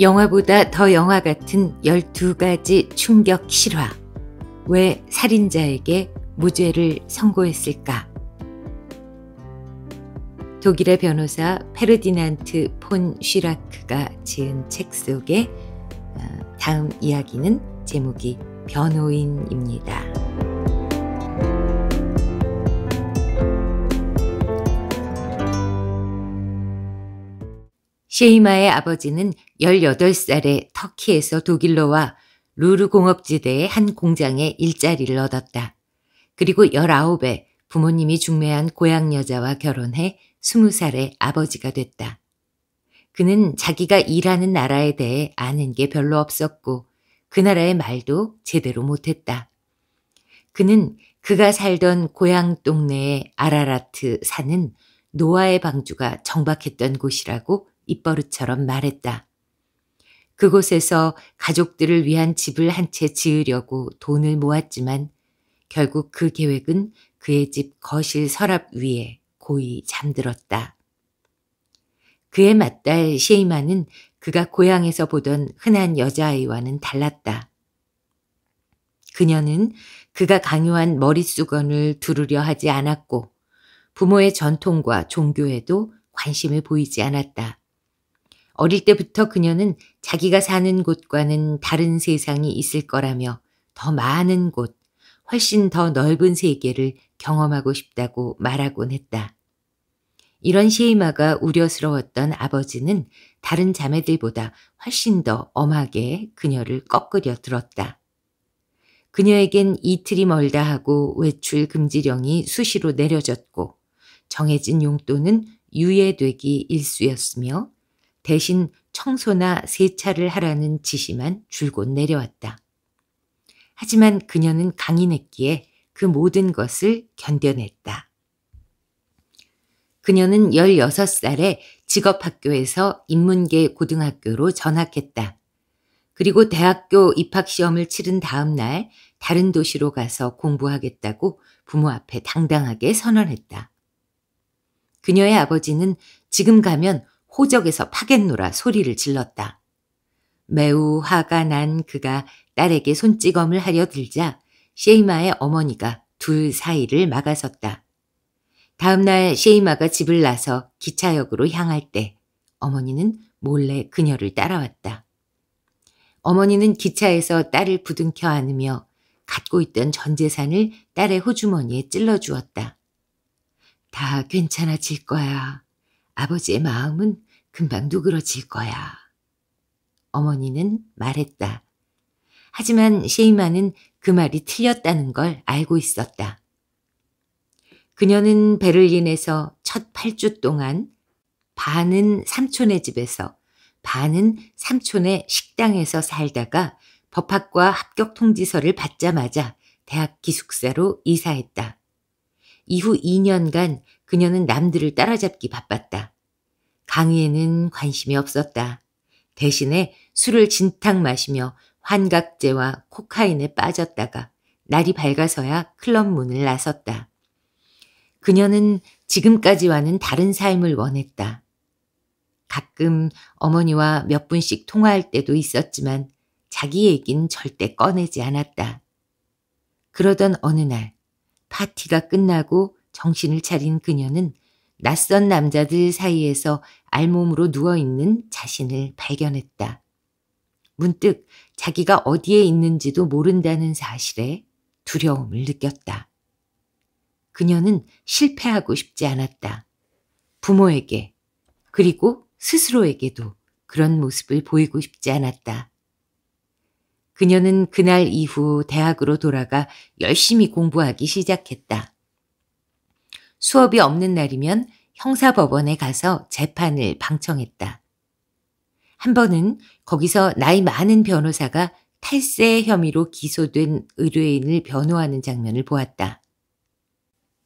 영화보다 더 영화 같은 12가지 충격 실화. 왜 살인자에게 무죄를 선고했을까? 독일의 변호사 페르디난트 폰 쉬라크가 지은 책 속에 어, 다음 이야기는 제목이 변호인입니다. 셰이마의 아버지는 18살에 터키에서 독일로 와 루르 공업지대의 한 공장에 일자리를 얻었다. 그리고 19에 부모님이 중매한 고향 여자와 결혼해 20살에 아버지가 됐다. 그는 자기가 일하는 나라에 대해 아는 게 별로 없었고 그 나라의 말도 제대로 못했다. 그는 그가 살던 고향 동네의 아라라트 산은 노아의 방주가 정박했던 곳이라고 입버릇처럼 말했다. 그곳에서 가족들을 위한 집을 한 채 지으려고 돈을 모았지만 결국 그 계획은 그의 집 거실 서랍 위에 고이 잠들었다. 그의 맏딸 셰이마는 그가 고향에서 보던 흔한 여자아이와는 달랐다. 그녀는 그가 강요한 머릿수건을 두르려 하지 않았고 부모의 전통과 종교에도 관심을 보이지 않았다. 어릴 때부터 그녀는 자기가 사는 곳과는 다른 세상이 있을 거라며 더 많은 곳, 훨씬 더 넓은 세계를 경험하고 싶다고 말하곤 했다. 이런 시이마가 우려스러웠던 아버지는 다른 자매들보다 훨씬 더 엄하게 그녀를 꺾으려 들었다. 그녀에겐 이틀이 멀다 하고 외출 금지령이 수시로 내려졌고 정해진 용돈은 유예되기 일수였으며 대신 청소나 세차를 하라는 지시만 줄곧 내려왔다. 하지만 그녀는 강인했기에 그 모든 것을 견뎌냈다. 그녀는 16살에 직업학교에서 인문계 고등학교로 전학했다. 그리고 대학교 입학시험을 치른 다음 날 다른 도시로 가서 공부하겠다고 부모 앞에 당당하게 선언했다. 그녀의 아버지는 지금 가면 호적에서 파겠노라 소리를 질렀다. 매우 화가 난 그가 딸에게 손찌검을 하려 들자 셰이마의 어머니가 둘 사이를 막아섰다. 다음날 셰이마가 집을 나서 기차역으로 향할 때 어머니는 몰래 그녀를 따라왔다. 어머니는 기차에서 딸을 부둥켜 안으며 갖고 있던 전 재산을 딸의 호주머니에 찔러 주었다. 다 괜찮아질 거야. 아버지의 마음은 금방 누그러질 거야. 어머니는 말했다. 하지만 쉐이마는그 말이 틀렸다는 걸 알고 있었다. 그녀는 베를린에서 첫 8주 동안 반은 삼촌의 집에서 반은 삼촌의 식당에서 살다가 법학과 합격 통지서를 받자마자 대학 기숙사로 이사했다. 이후 2년간 그녀는 남들을 따라잡기 바빴다. 강의에는 관심이 없었다. 대신에 술을 진탕 마시며 환각제와 코카인에 빠졌다가 날이 밝아서야 클럽 문을 나섰다. 그녀는 지금까지와는 다른 삶을 원했다. 가끔 어머니와 몇 분씩 통화할 때도 있었지만 자기 얘긴 절대 꺼내지 않았다. 그러던 어느 날 파티가 끝나고 정신을 차린 그녀는 낯선 남자들 사이에서 알몸으로 누워있는 자신을 발견했다. 문득 자기가 어디에 있는지도 모른다는 사실에 두려움을 느꼈다. 그녀는 실패하고 싶지 않았다. 부모에게, 그리고 스스로에게도 그런 모습을 보이고 싶지 않았다. 그녀는 그날 이후 대학으로 돌아가 열심히 공부하기 시작했다. 수업이 없는 날이면 형사법원에 가서 재판을 방청했다. 한 번은 거기서 나이 많은 변호사가 탈세 혐의로 기소된 의뢰인을 변호하는 장면을 보았다.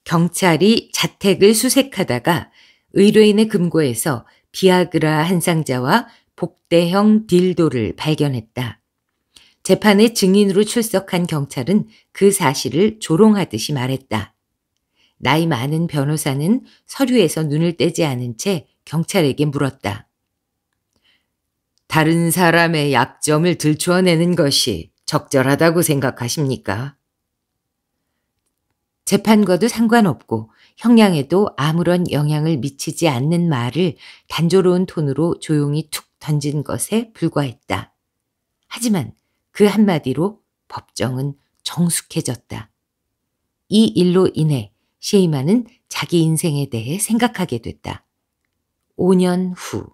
경찰이 자택을 수색하다가 의뢰인의 금고에서 비아그라 한 상자와 복대형 딜도를 발견했다. 재판의 증인으로 출석한 경찰은 그 사실을 조롱하듯이 말했다. 나이 많은 변호사는 서류에서 눈을 떼지 않은 채 경찰에게 물었다. 다른 사람의 약점을 들추어내는 것이 적절하다고 생각하십니까? 재판과도 상관없고 형량에도 아무런 영향을 미치지 않는 말을 단조로운 톤으로 조용히 툭 던진 것에 불과했다. 하지만 그 한마디로 법정은 정숙해졌다. 이 일로 인해 쉐이마는 자기 인생에 대해 생각하게 됐다. 5년 후,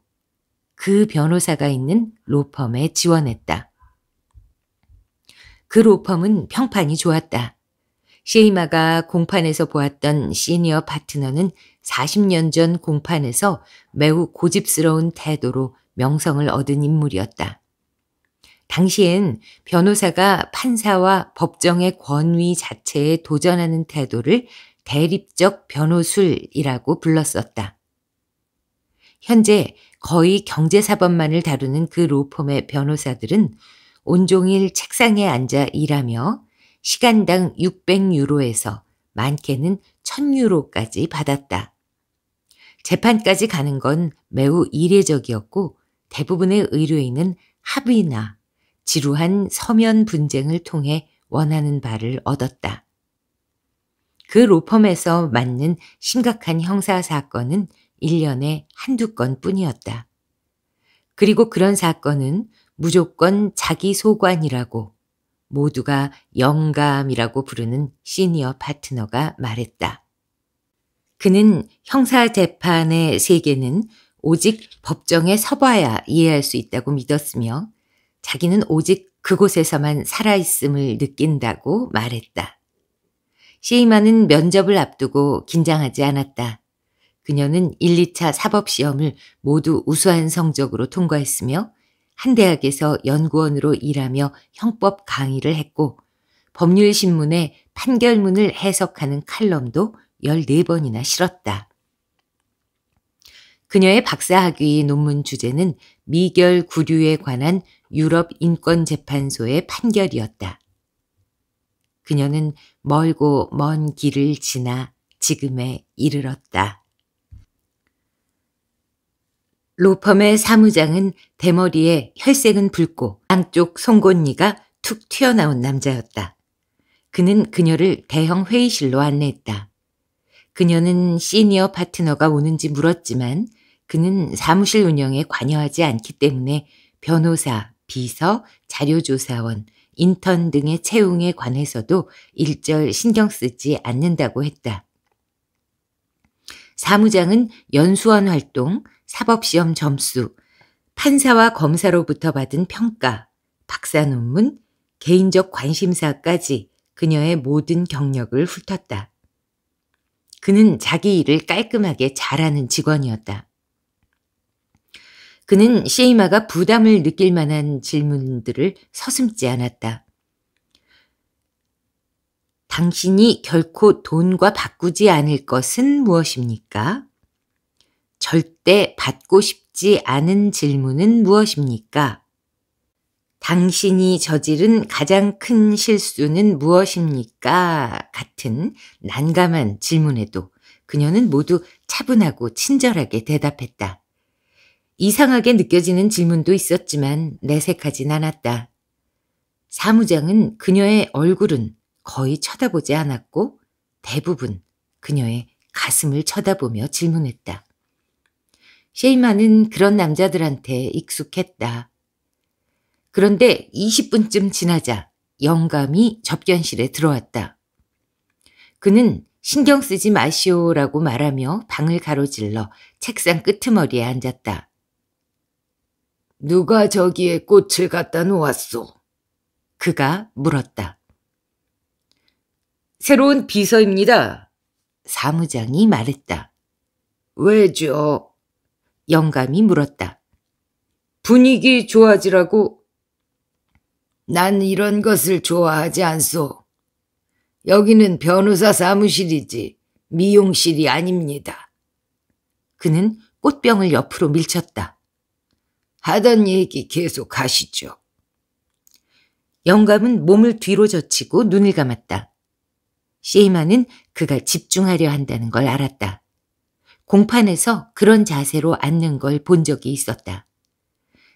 그 변호사가 있는 로펌에 지원했다. 그 로펌은 평판이 좋았다. 쉐이마가 공판에서 보았던 시니어 파트너는 40년 전 공판에서 매우 고집스러운 태도로 명성을 얻은 인물이었다. 당시엔 변호사가 판사와 법정의 권위 자체에 도전하는 태도를 대립적 변호술이라고 불렀었다. 현재 거의 경제사범만을 다루는 그 로펌의 변호사들은 온종일 책상에 앉아 일하며 시간당 600유로에서 많게는 1000유로까지 받았다. 재판까지 가는 건 매우 이례적이었고 대부분의 의뢰인은 합의나 지루한 서면 분쟁을 통해 원하는 바를 얻었다. 그 로펌에서 맞는 심각한 형사 사건은 1년에 한두 건 뿐이었다. 그리고 그런 사건은 무조건 자기 소관이라고 모두가 영감이라고 부르는 시니어 파트너가 말했다. 그는 형사 재판의 세계는 오직 법정에 서봐야 이해할 수 있다고 믿었으며 자기는 오직 그곳에서만 살아있음을 느낀다고 말했다. 시이마는 면접을 앞두고 긴장하지 않았다. 그녀는 1, 2차 사법시험을 모두 우수한 성적으로 통과했으며 한 대학에서 연구원으로 일하며 형법 강의를 했고 법률신문에 판결문을 해석하는 칼럼도 14번이나 실었다. 그녀의 박사학위 논문 주제는 미결 구류에 관한 유럽 인권재판소의 판결이었다. 그녀는 멀고 먼 길을 지나 지금에 이르렀다. 로펌의 사무장은 대머리에 혈색은 붉고 양쪽 송곳니가 툭 튀어나온 남자였다. 그는 그녀를 대형 회의실로 안내했다. 그녀는 시니어 파트너가 오는지 물었지만 그는 사무실 운영에 관여하지 않기 때문에 변호사, 비서, 자료조사원, 인턴 등의 채용에 관해서도 일절 신경 쓰지 않는다고 했다. 사무장은 연수원 활동, 사법시험 점수, 판사와 검사로부터 받은 평가, 박사 논문, 개인적 관심사까지 그녀의 모든 경력을 훑었다. 그는 자기 일을 깔끔하게 잘하는 직원이었다. 그는 셰이마가 부담을 느낄 만한 질문들을 서슴지 않았다. 당신이 결코 돈과 바꾸지 않을 것은 무엇입니까? 절대 받고 싶지 않은 질문은 무엇입니까? 당신이 저지른 가장 큰 실수는 무엇입니까? 같은 난감한 질문에도 그녀는 모두 차분하고 친절하게 대답했다. 이상하게 느껴지는 질문도 있었지만 내색하진 않았다. 사무장은 그녀의 얼굴은 거의 쳐다보지 않았고 대부분 그녀의 가슴을 쳐다보며 질문했다. 쉐이마는 그런 남자들한테 익숙했다. 그런데 20분쯤 지나자 영감이 접견실에 들어왔다. 그는 신경 쓰지 마시오라고 말하며 방을 가로질러 책상 끄트머리에 앉았다. 누가 저기에 꽃을 갖다 놓았소? 그가 물었다. 새로운 비서입니다. 사무장이 말했다. 왜죠? 영감이 물었다. 분위기 좋아지라고. 난 이런 것을 좋아하지 않소. 여기는 변호사 사무실이지 미용실이 아닙니다. 그는 꽃병을 옆으로 밀쳤다. 하던 얘기 계속 하시죠. 영감은 몸을 뒤로 젖히고 눈을 감았다. 세이마는 그가 집중하려 한다는 걸 알았다. 공판에서 그런 자세로 앉는 걸 본 적이 있었다.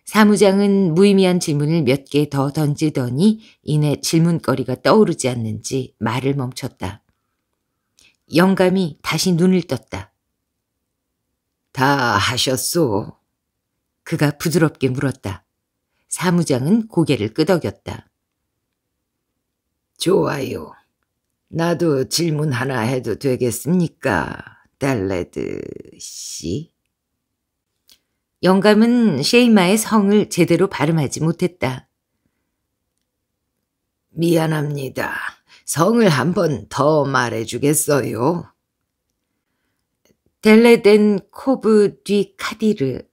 사무장은 무의미한 질문을 몇 개 더 던지더니 이내 질문거리가 떠오르지 않는지 말을 멈췄다. 영감이 다시 눈을 떴다. 다 하셨소. 그가 부드럽게 물었다. 사무장은 고개를 끄덕였다. 좋아요. 나도 질문 하나 해도 되겠습니까? 달레드 씨. 영감은 쉐이마의 성을 제대로 발음하지 못했다. 미안합니다. 성을 한 번 더 말해주겠어요? 델레덴 코브 뒤 카디르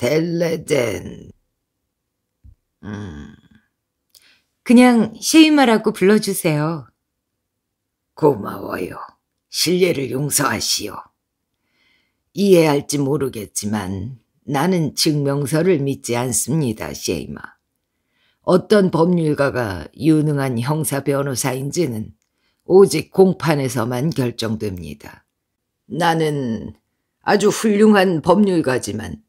델레덴. 음. 그냥 쉐이마라고 불러주세요. 고마워요. 실례를 용서하시오. 이해할지 모르겠지만 나는 증명서를 믿지 않습니다, 쉐이마. 어떤 법률가가 유능한 형사 변호사인지는 오직 공판에서만 결정됩니다. 나는 아주 훌륭한 법률가지만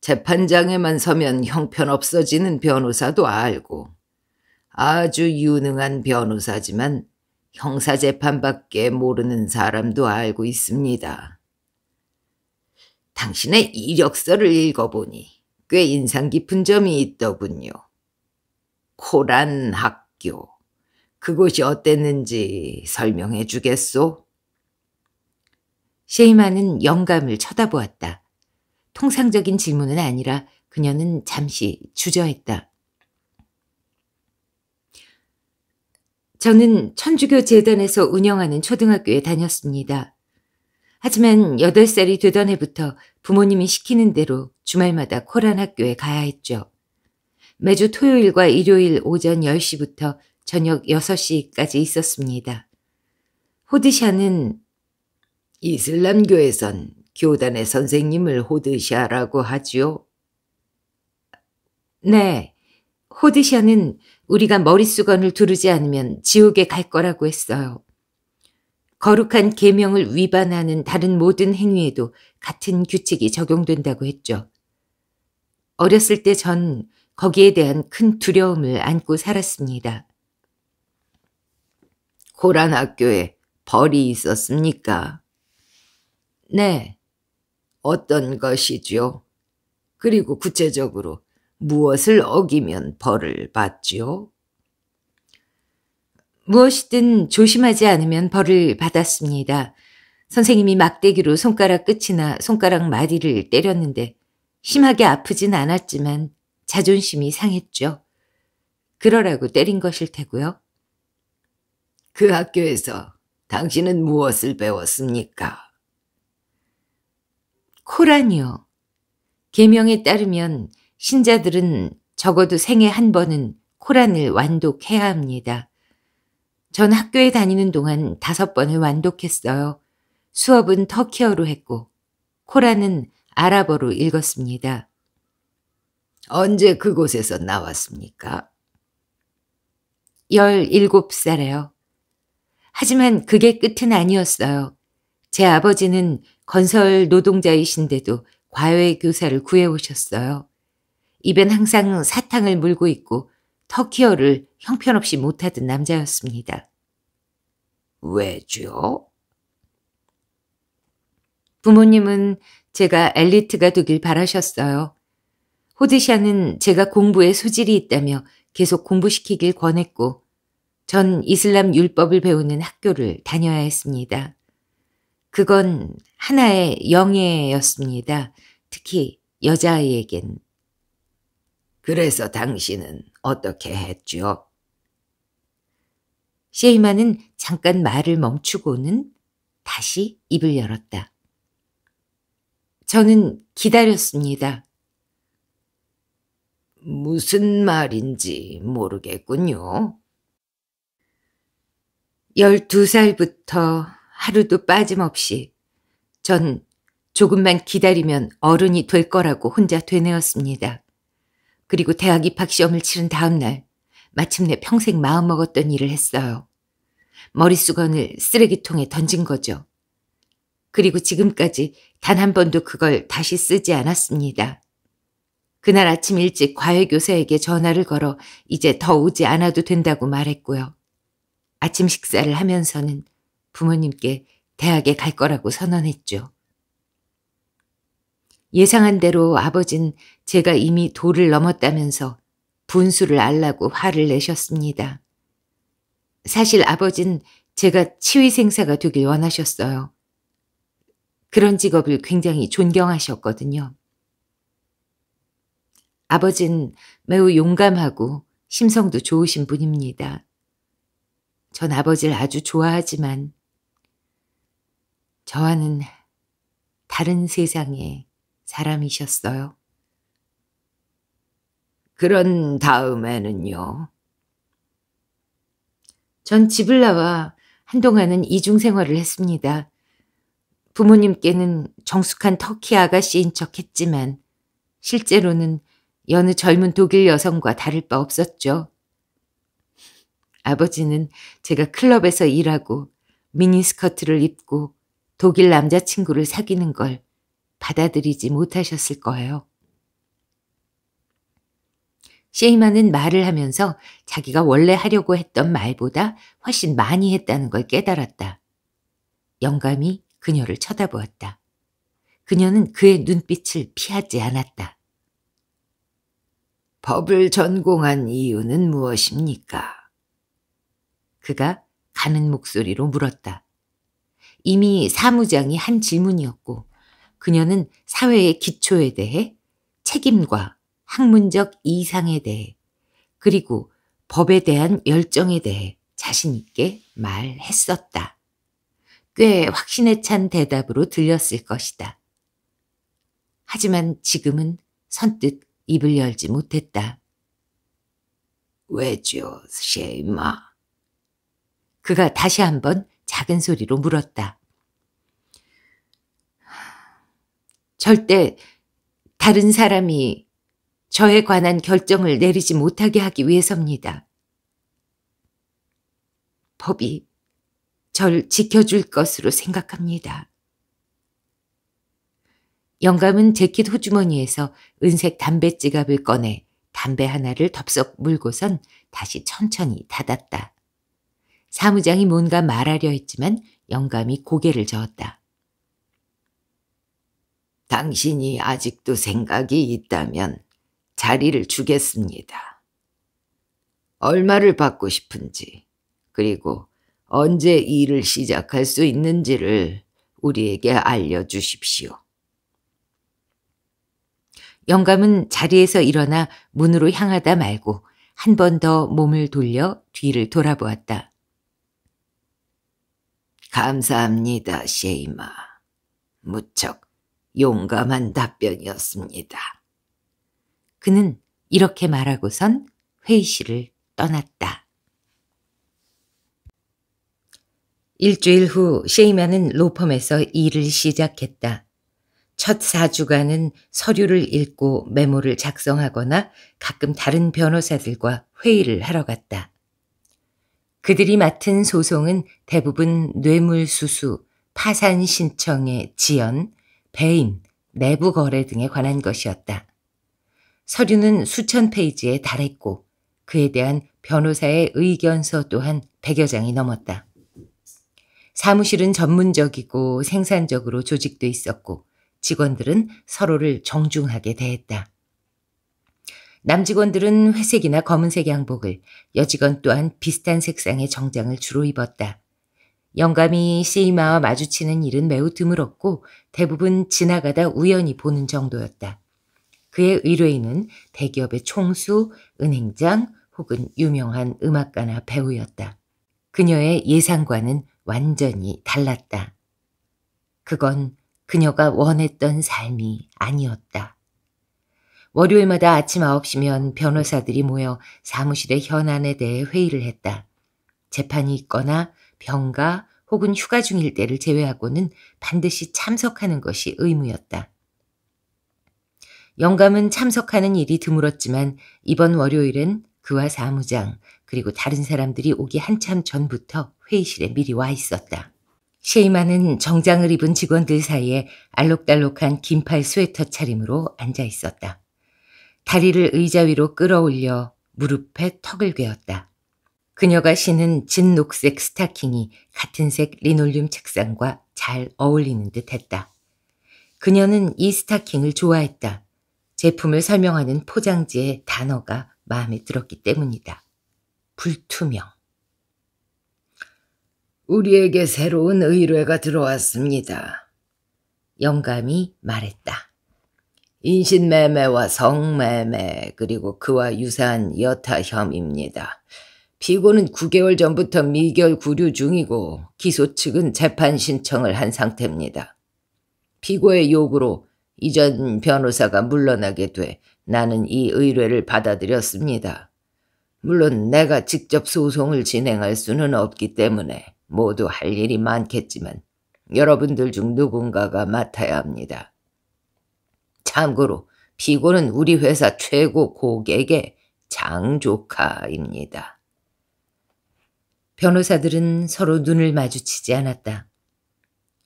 재판장에만 서면 형편없어지는 변호사도 알고 아주 유능한 변호사지만 형사재판밖에 모르는 사람도 알고 있습니다. 당신의 이력서를 읽어보니 꽤 인상 깊은 점이 있더군요. 코란 학교, 그곳이 어땠는지 설명해 주겠소? 셰이마는 영감을 쳐다보았다. 통상적인 질문은 아니라 그녀는 잠시 주저했다. 저는 천주교 재단에서 운영하는 초등학교에 다녔습니다. 하지만 8살이 되던 해부터 부모님이 시키는 대로 주말마다 코란 학교에 가야 했죠. 매주 토요일과 일요일 오전 10시부터 저녁 6시까지 있었습니다. 호디샤는 이슬람교에선 교단의 선생님을 호드샤라고 하지요? 네. 호드샤는 우리가 머릿수건을 두르지 않으면 지옥에 갈 거라고 했어요. 거룩한 계명을 위반하는 다른 모든 행위에도 같은 규칙이 적용된다고 했죠. 어렸을 때 전 거기에 대한 큰 두려움을 안고 살았습니다. 고란 학교에 벌이 있었습니까? 네. 어떤 것이지요? 그리고 구체적으로 무엇을 어기면 벌을 받지요? 무엇이든 조심하지 않으면 벌을 받았습니다. 선생님이 막대기로 손가락 끝이나 손가락 마디를 때렸는데 심하게 아프진 않았지만 자존심이 상했죠. 그러라고 때린 것일 테고요. 그 학교에서 당신은 무엇을 배웠습니까? 코란이요. 계명에 따르면 신자들은 적어도 생에한 번은 코란을 완독해야 합니다. 전 학교에 다니는 동안 다섯 번을 완독했어요. 수업은 터키어로 했고 코란은 아랍어로 읽었습니다. 언제 그곳에서 나왔습니까? 17살에요. 하지만 그게 끝은 아니었어요. 제 아버지는 건설 노동자이신데도 과외 교사를 구해오셨어요. 입엔 항상 사탕을 물고 있고 터키어를 형편없이 못하던 남자였습니다. 왜죠? 부모님은 제가 엘리트가 되길 바라셨어요. 호드샤는 제가 공부에 소질이 있다며 계속 공부시키길 권했고 전 이슬람 율법을 배우는 학교를 다녀야 했습니다. 그건 하나의 영예였습니다. 특히 여자아이에겐. 그래서 당신은 어떻게 했죠? 셰이마는 잠깐 말을 멈추고는 다시 입을 열었다. 저는 기다렸습니다. 무슨 말인지 모르겠군요. 12살부터 하루도 빠짐없이 전 조금만 기다리면 어른이 될 거라고 혼자 되뇌었습니다. 그리고 대학 입학 시험을 치른 다음 날 마침내 평생 마음먹었던 일을 했어요. 머리수건을 쓰레기통에 던진 거죠. 그리고 지금까지 단 한 번도 그걸 다시 쓰지 않았습니다. 그날 아침 일찍 과외교사에게 전화를 걸어 이제 더 오지 않아도 된다고 말했고요. 아침 식사를 하면서는 부모님께 대학에 갈 거라고 선언했죠. 예상한 대로 아버진 제가 이미 도를 넘었다면서 분수를 알라고 화를 내셨습니다. 사실 아버진 제가 치위생사가 되길 원하셨어요. 그런 직업을 굉장히 존경하셨거든요. 아버진 매우 용감하고 심성도 좋으신 분입니다. 전 아버지를 아주 좋아하지만 저와는 다른 세상의 사람이셨어요. 그런 다음에는요. 전 집을 나와 한동안은 이중 생활을 했습니다. 부모님께는 정숙한 터키 아가씨인 척 했지만 실제로는 여느 젊은 독일 여성과 다를 바 없었죠. 아버지는 제가 클럽에서 일하고 미니스커트를 입고 독일 남자친구를 사귀는 걸 받아들이지 못하셨을 거예요. 쉐이마는 말을 하면서 자기가 원래 하려고 했던 말보다 훨씬 많이 했다는 걸 깨달았다. 영감이 그녀를 쳐다보았다. 그녀는 그의 눈빛을 피하지 않았다. 법을 전공한 이유는 무엇입니까? 그가 가는 목소리로 물었다. 이미 사무장이 한 질문이었고 그녀는 사회의 기초에 대해 책임과 학문적 이상에 대해 그리고 법에 대한 열정에 대해 자신있게 말했었다. 꽤 확신에 찬 대답으로 들렸을 것이다. 하지만 지금은 선뜻 입을 열지 못했다. 왜죠, 셰이마? 그가 다시 한번 작은 소리로 물었다. 절대 다른 사람이 저에 관한 결정을 내리지 못하게 하기 위해서입니다. 법이 절 지켜줄 것으로 생각합니다. 영감은 재킷 호주머니에서 은색 담배 지갑을 꺼내 담배 하나를 덥석 물고선 다시 천천히 닫았다. 사무장이 뭔가 말하려 했지만 영감이 고개를 저었다. 당신이 아직도 생각이 있다면 자리를 주겠습니다. 얼마를 받고 싶은지 그리고 언제 일을 시작할 수 있는지를 우리에게 알려주십시오. 영감은 자리에서 일어나 문으로 향하다 말고 한 번 더 몸을 돌려 뒤를 돌아보았다. 감사합니다, 셰이마. 무척 용감한 답변이었습니다. 그는 이렇게 말하고선 회의실을 떠났다. 일주일 후 셰이마는 로펌에서 일을 시작했다. 첫 4주간은 서류를 읽고 메모를 작성하거나 가끔 다른 변호사들과 회의를 하러 갔다. 그들이 맡은 소송은 대부분 뇌물수수, 파산 신청의 지연, 배임, 내부 거래 등에 관한 것이었다. 서류는 수천 페이지에 달했고 그에 대한 변호사의 의견서 또한 백여 장이 넘었다. 사무실은 전문적이고 생산적으로 조직돼 있었고 직원들은 서로를 정중하게 대했다. 남직원들은 회색이나 검은색 양복을, 여직원 또한 비슷한 색상의 정장을 주로 입었다. 영감이 시이마와 마주치는 일은 매우 드물었고 대부분 지나가다 우연히 보는 정도였다. 그의 의뢰인은 대기업의 총수, 은행장 혹은 유명한 음악가나 배우였다. 그녀의 예상과는 완전히 달랐다. 그건 그녀가 원했던 삶이 아니었다. 월요일마다 아침 9시면 변호사들이 모여 사무실의 현안에 대해 회의를 했다. 재판이 있거나 병가 혹은 휴가 중일 때를 제외하고는 반드시 참석하는 것이 의무였다. 영감은 참석하는 일이 드물었지만 이번 월요일은 그와 사무장 그리고 다른 사람들이 오기 한참 전부터 회의실에 미리 와 있었다. 쉐이마는 정장을 입은 직원들 사이에 알록달록한 긴팔 스웨터 차림으로 앉아 있었다. 다리를 의자 위로 끌어올려 무릎에 턱을 괴었다. 그녀가 신은 진녹색 스타킹이 같은 색 리놀륨 책상과 잘 어울리는 듯 했다. 그녀는 이 스타킹을 좋아했다. 제품을 설명하는 포장지의 단어가 마음에 들었기 때문이다. 불투명. 우리에게 새로운 의뢰가 들어왔습니다. 영감이 말했다. 인신매매와 성매매 그리고 그와 유사한 여타 혐의입니다. 피고는 9개월 전부터 미결 구류 중이고 기소 측은 재판 신청을 한 상태입니다. 피고의 요구로 이전 변호사가 물러나게 돼 나는 이 의뢰를 받아들였습니다. 물론 내가 직접 소송을 진행할 수는 없기 때문에 모두 할 일이 많겠지만 여러분들 중 누군가가 맡아야 합니다. 참고로 피고는 우리 회사 최고 고객의 장조카입니다. 변호사들은 서로 눈을 마주치지 않았다.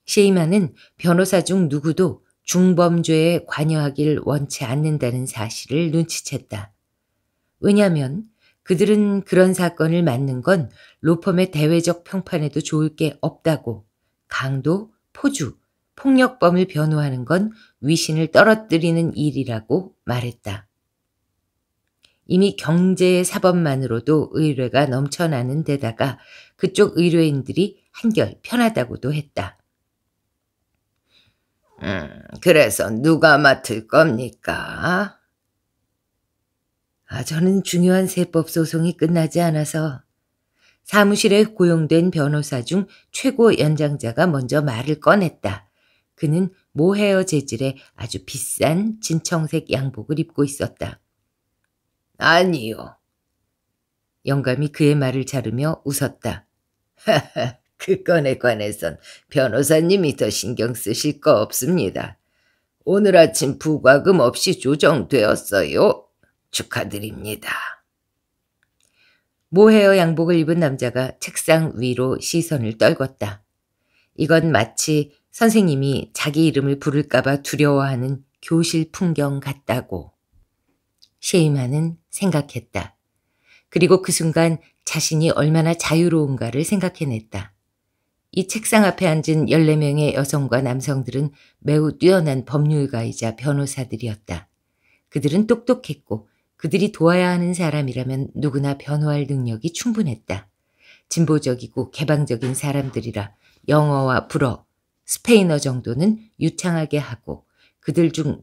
셰이마는 변호사 중 누구도 중범죄에 관여하길 원치 않는다는 사실을 눈치챘다. 왜냐하면 그들은 그런 사건을 맡는 건 로펌의 대외적 평판에도 좋을 게 없다고 강도, 포주, 폭력범을 변호하는 건 위신을 떨어뜨리는 일이라고 말했다. 이미 경제의 사법만으로도 의뢰가 넘쳐나는 데다가 그쪽 의뢰인들이 한결 편하다고도 했다. 음, 그래서 누가 맡을 겁니까? 아, 저는 중요한 세법 소송이 끝나지 않아서 사무실에 고용된 변호사 중 최고 연장자가 먼저 말을 꺼냈다. 그는 모헤어 재질의 아주 비싼 진청색 양복을 입고 있었다. 아니요. 영감이 그의 말을 자르며 웃었다. 하하, 그 건에 관해선 변호사님이 더 신경 쓰실 거 없습니다. 오늘 아침 부과금 없이 조정되었어요. 축하드립니다. 모헤어 양복을 입은 남자가 책상 위로 시선을 떨궜다. 이건 마치 선생님이 자기 이름을 부를까봐 두려워하는 교실 풍경 같다고. 쉐이마는 생각했다. 그리고 그 순간 자신이 얼마나 자유로운가를 생각해냈다. 이 책상 앞에 앉은 14명의 여성과 남성들은 매우 뛰어난 법률가이자 변호사들이었다. 그들은 똑똑했고 그들이 도와야 하는 사람이라면 누구나 변호할 능력이 충분했다. 진보적이고 개방적인 사람들이라 영어와 불어, 스페인어 정도는 유창하게 하고 그들 중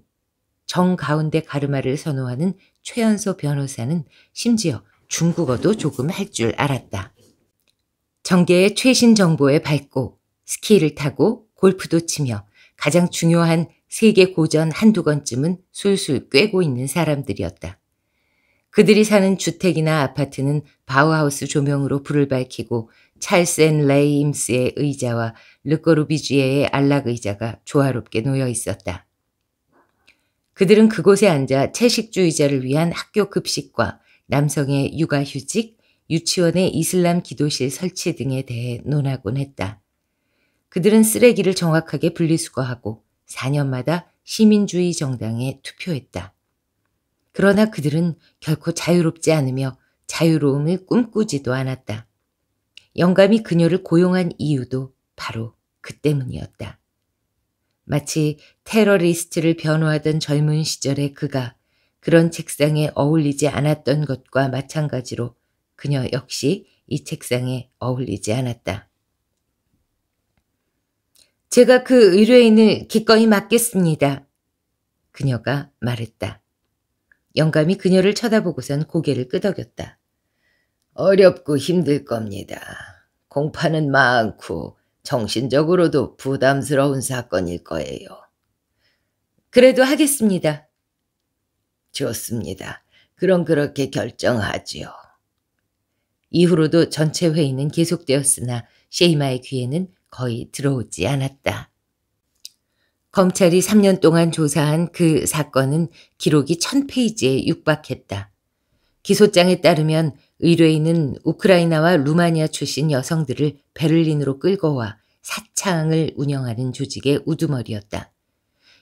정가운데 가르마를 선호하는 최연소 변호사는 심지어 중국어도 조금 할 줄 알았다. 정계의 최신 정보에 밝고 스키를 타고 골프도 치며 가장 중요한 세계 고전 한두 건쯤은 술술 꿰고 있는 사람들이었다. 그들이 사는 주택이나 아파트는 바우하우스 조명으로 불을 밝히고 찰스 앤 레이 임스의 의자와 르꼬르비지에의 안락의자가 조화롭게 놓여 있었다. 그들은 그곳에 앉아 채식주의자를 위한 학교 급식과 남성의 육아휴직, 유치원의 이슬람 기도실 설치 등에 대해 논하곤 했다. 그들은 쓰레기를 정확하게 분리수거하고 4년마다 시민주의 정당에 투표했다. 그러나 그들은 결코 자유롭지 않으며 자유로움을 꿈꾸지도 않았다. 영감이 그녀를 고용한 이유도 바로 그 때문이었다. 마치 테러리스트를 변호하던 젊은 시절의 그가 그런 책상에 어울리지 않았던 것과 마찬가지로 그녀 역시 이 책상에 어울리지 않았다. 제가 그 의뢰인을 기꺼이 맡겠습니다. 그녀가 말했다. 영감이 그녀를 쳐다보고선 고개를 끄덕였다. 어렵고 힘들 겁니다. 공파는 많고 정신적으로도 부담스러운 사건일 거예요. 그래도 하겠습니다. 좋습니다. 그럼 그렇게 결정하지요. 이후로도 전체 회의는 계속되었으나 셰이마의 귀에는 거의 들어오지 않았다. 검찰이 3년 동안 조사한 그 사건은 기록이 1000페이지에 육박했다. 기소장에 따르면 의뢰인은 우크라이나와 루마니아 출신 여성들을 베를린으로 끌고 와 사창을 운영하는 조직의 우두머리였다.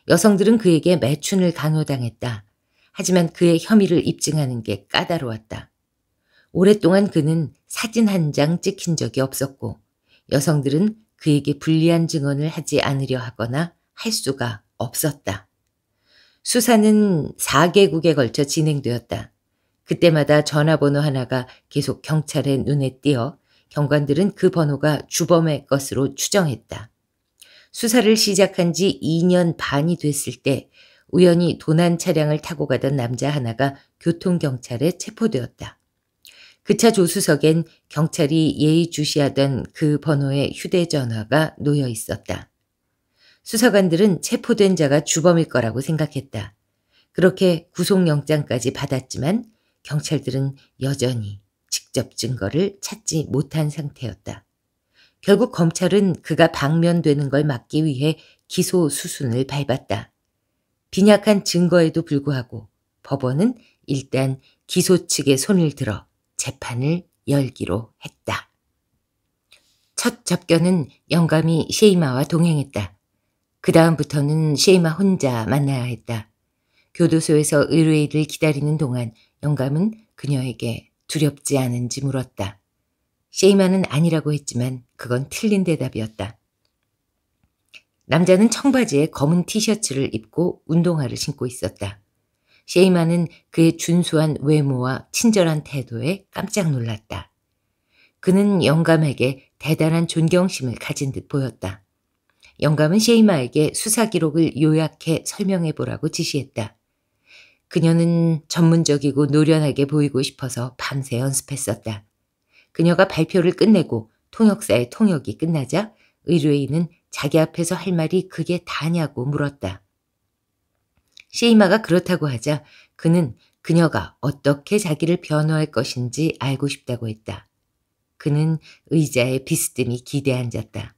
여성들은 그에게 매춘을 강요당했다. 하지만 그의 혐의를 입증하는 게 까다로웠다. 오랫동안 그는 사진 한 장 찍힌 적이 없었고 여성들은 그에게 불리한 증언을 하지 않으려 하거나 할 수가 없었다. 수사는 4개국에 걸쳐 진행되었다. 그때마다 전화번호 하나가 계속 경찰의 눈에 띄어 경관들은 그 번호가 주범의 것으로 추정했다. 수사를 시작한 지 2년 반이 됐을 때 우연히 도난 차량을 타고 가던 남자 하나가 교통경찰에 체포되었다. 그 차 조수석엔 경찰이 예의주시하던 그 번호의 휴대전화가 놓여 있었다. 수사관들은 체포된 자가 주범일 거라고 생각했다. 그렇게 구속영장까지 받았지만 경찰들은 여전히 직접 증거를 찾지 못한 상태였다. 결국 검찰은 그가 방면되는 걸 막기 위해 기소 수순을 밟았다. 빈약한 증거에도 불구하고 법원은 일단 기소 측에 손을 들어 재판을 열기로 했다. 첫 접견은 영감이 쉐이마와 동행했다. 그 다음부터는 쉐이마 혼자 만나야 했다. 교도소에서 의뢰일을 기다리는 동안 영감은 그녀에게 두렵지 않은지 물었다. 셰이마는 아니라고 했지만 그건 틀린 대답이었다. 남자는 청바지에 검은 티셔츠를 입고 운동화를 신고 있었다. 셰이마는 그의 준수한 외모와 친절한 태도에 깜짝 놀랐다. 그는 영감에게 대단한 존경심을 가진 듯 보였다. 영감은 셰이마에게 수사 기록을 요약해 설명해 보라고 지시했다. 그녀는 전문적이고 노련하게 보이고 싶어서 밤새 연습했었다. 그녀가 발표를 끝내고 통역사의 통역이 끝나자 의뢰인은 자기 앞에서 할 말이 그게 다냐고 물었다. 시이마가 그렇다고 하자 그는 그녀가 어떻게 자기를 변호할 것인지 알고 싶다고 했다. 그는 의자에 비스듬히 기대 앉았다.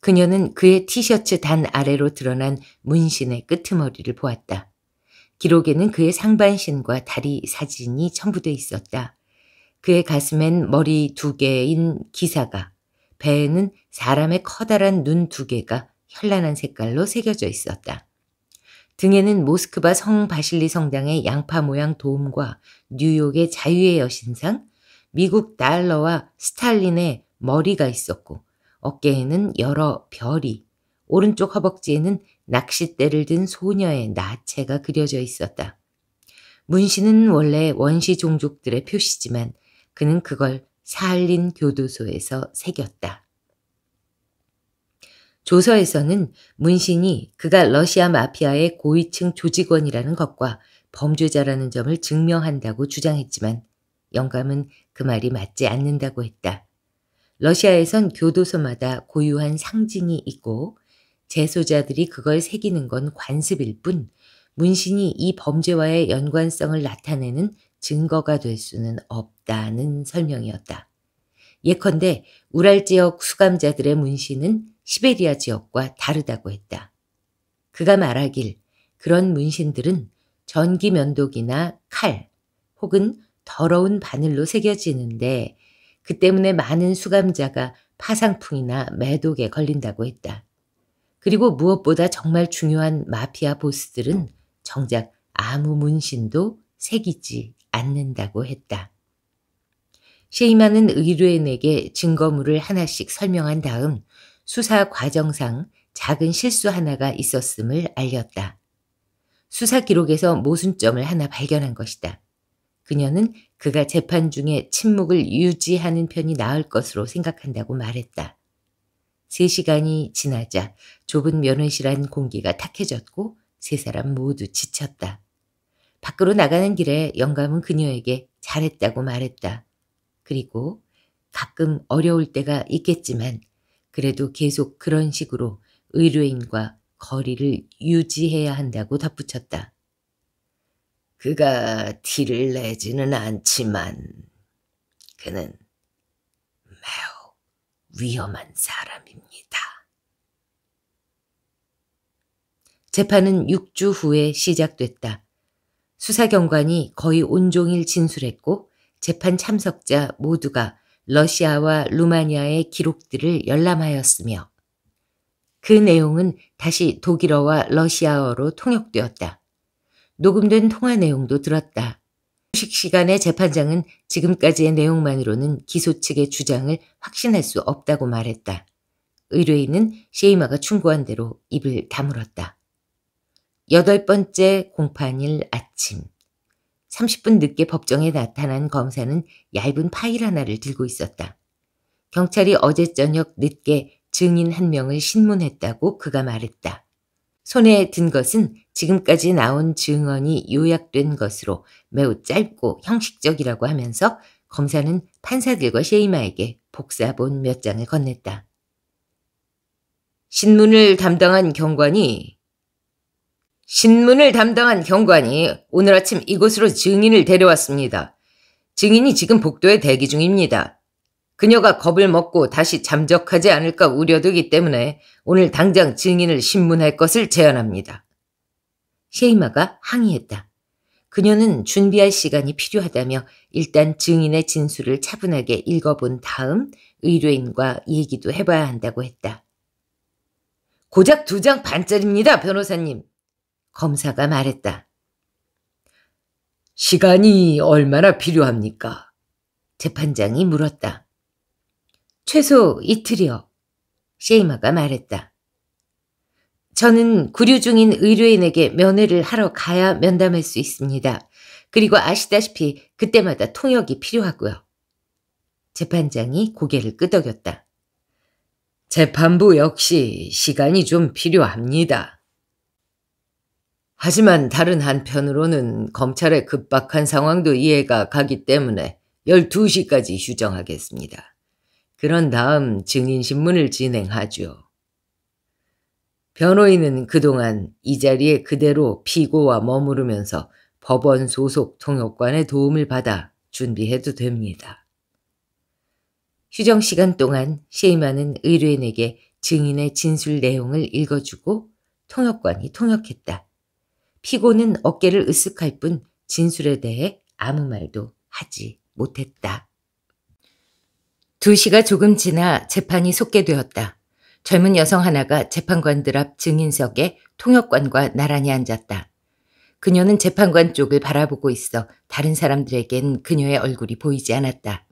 그녀는 그의 티셔츠 단 아래로 드러난 문신의 끄트머리를 보았다. 기록에는 그의 상반신과 다리 사진이 첨부되어 있었다. 그의 가슴엔 머리 두 개인 기사가, 배에는 사람의 커다란 눈 두 개가 현란한 색깔로 새겨져 있었다. 등에는 모스크바 성 바실리 성당의 양파 모양 도움과 뉴욕의 자유의 여신상, 미국 달러와 스탈린의 머리가 있었고 어깨에는 여러 별이, 오른쪽 허벅지에는 낚싯대를 든 소녀의 나체가 그려져 있었다. 문신은 원래 원시 종족들의 표시지만 그는 그걸 사할린 교도소에서 새겼다. 조서에서는 문신이 그가 러시아 마피아의 고위층 조직원이라는 것과 범죄자라는 점을 증명한다고 주장했지만 영감은 그 말이 맞지 않는다고 했다. 러시아에선 교도소마다 고유한 상징이 있고 재소자들이 그걸 새기는 건 관습일 뿐 문신이 이 범죄와의 연관성을 나타내는 증거가 될 수는 없다는 설명이었다. 예컨대 우랄 지역 수감자들의 문신은 시베리아 지역과 다르다고 했다. 그가 말하길 그런 문신들은 전기 면도기나 칼 혹은 더러운 바늘로 새겨지는데 그 때문에 많은 수감자가 파상풍이나 매독에 걸린다고 했다. 그리고 무엇보다 정말 중요한 마피아 보스들은 정작 아무 문신도 새기지 않는다고 했다. 쉐이만은 의뢰인에게 증거물을 하나씩 설명한 다음 수사 과정상 작은 실수 하나가 있었음을 알렸다. 수사 기록에서 모순점을 하나 발견한 것이다. 그녀는 그가 재판 중에 침묵을 유지하는 편이 나을 것으로 생각한다고 말했다. 3시간이 지나자 좁은 면회실 한 공기가 탁해졌고 세 사람 모두 지쳤다. 밖으로 나가는 길에 영감은 그녀에게 잘했다고 말했다. 그리고 가끔 어려울 때가 있겠지만 그래도 계속 그런 식으로 의뢰인과 거리를 유지해야 한다고 덧붙였다. 그가 티를 내지는 않지만 그는 매우 위험한 사람입니다. 재판은 6주 후에 시작됐다. 수사경관이 거의 온종일 진술했고 재판 참석자 모두가 러시아와 루마니아의 기록들을 열람하였으며 그 내용은 다시 독일어와 러시아어로 통역되었다. 녹음된 통화 내용도 들었다. 소식 시간에 재판장은 지금까지의 내용만으로는 기소 측의 주장을 확신할 수 없다고 말했다. 의뢰인은 셰이마가 충고한 대로 입을 다물었다. 여덟 번째 공판일 아침. 30분 늦게 법정에 나타난 검사는 얇은 파일 하나를 들고 있었다. 경찰이 어제 저녁 늦게 증인 한 명을 신문했다고 그가 말했다. 손에 든 것은 지금까지 나온 증언이 요약된 것으로 매우 짧고 형식적이라고 하면서 검사는 판사들과 셰이마에게 복사본 몇 장을 건넸다. 신문을 담당한 경관이 신문을 담당한 경관이 오늘 아침 이곳으로 증인을 데려왔습니다. 증인이 지금 복도에 대기 중입니다. 그녀가 겁을 먹고 다시 잠적하지 않을까 우려되기 때문에 오늘 당장 증인을 신문할 것을 제안합니다. 쉐이마가 항의했다. 그녀는 준비할 시간이 필요하다며 일단 증인의 진술을 차분하게 읽어본 다음 의뢰인과 얘기도 해봐야 한다고 했다. 고작 두 장 반짜리입니다, 변호사님. 검사가 말했다. 시간이 얼마나 필요합니까? 재판장이 물었다. 최소 이틀이요. 셰이마가 말했다. 저는 구류 중인 의료인에게 면회를 하러 가야 면담할 수 있습니다. 그리고 아시다시피 그때마다 통역이 필요하고요. 재판장이 고개를 끄덕였다. 재판부 역시 시간이 좀 필요합니다. 하지만 다른 한편으로는 검찰의 급박한 상황도 이해가 가기 때문에 12시까지 휴정하겠습니다. 그런 다음 증인신문을 진행하죠. 변호인은 그동안 이 자리에 그대로 피고와 머무르면서 법원 소속 통역관의 도움을 받아 준비해도 됩니다. 휴정 시간 동안 쉐이마는 의뢰인에게 증인의 진술 내용을 읽어주고 통역관이 통역했다. 피고는 어깨를 으쓱할 뿐 진술에 대해 아무 말도 하지 못했다. 2시가 조금 지나 재판이 속개되었다. 젊은 여성 하나가 재판관들 앞 증인석에 통역관과 나란히 앉았다. 그녀는 재판관 쪽을 바라보고 있어 다른 사람들에겐 그녀의 얼굴이 보이지 않았다.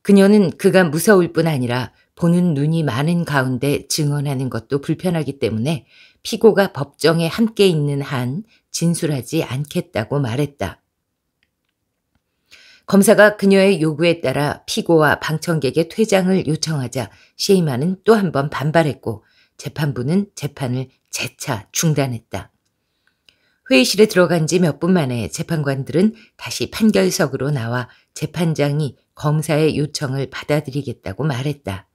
그녀는 그가 무서울 뿐 아니라 보는 눈이 많은 가운데 증언하는 것도 불편하기 때문에 피고가 법정에 함께 있는 한 진술하지 않겠다고 말했다. 검사가 그녀의 요구에 따라 피고와 방청객의 퇴장을 요청하자 셰이마는또 한 번 반발했고 재판부는 재판을 재차 중단했다. 회의실에 들어간 지 몇 분 만에 재판관들은 다시 판결석으로 나와 재판장이 검사의 요청을 받아들이겠다고 말했다.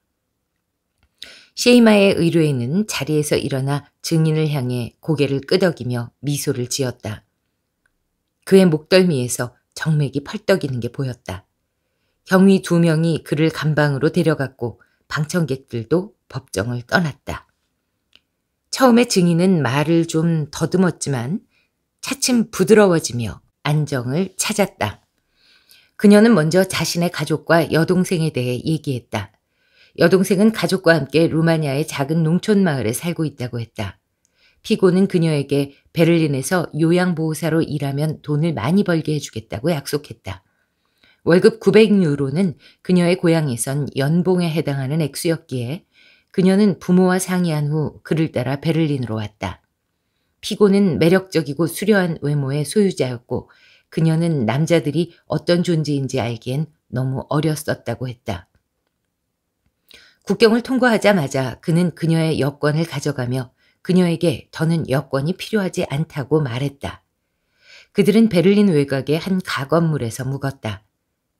셰이마의 의뢰인은 자리에서 일어나 증인을 향해 고개를 끄덕이며 미소를 지었다. 그의 목덜미에서 정맥이 펄떡이는 게 보였다. 경위 두 명이 그를 감방으로 데려갔고 방청객들도 법정을 떠났다. 처음에 증인은 말을 좀 더듬었지만 차츰 부드러워지며 안정을 찾았다. 그녀는 먼저 자신의 가족과 여동생에 대해 얘기했다. 여동생은 가족과 함께 루마니아의 작은 농촌 마을에 살고 있다고 했다. 피고는 그녀에게 베를린에서 요양보호사로 일하면 돈을 많이 벌게 해주겠다고 약속했다. 월급 900유로는 그녀의 고향에선 연봉에 해당하는 액수였기에 그녀는 부모와 상의한 후 그를 따라 베를린으로 왔다. 피고는 매력적이고 수려한 외모의 소유자였고 그녀는 남자들이 어떤 존재인지 알기엔 너무 어렸었다고 했다. 국경을 통과하자마자 그는 그녀의 여권을 가져가며 그녀에게 더는 여권이 필요하지 않다고 말했다. 그들은 베를린 외곽의 한 가건물에서 묵었다.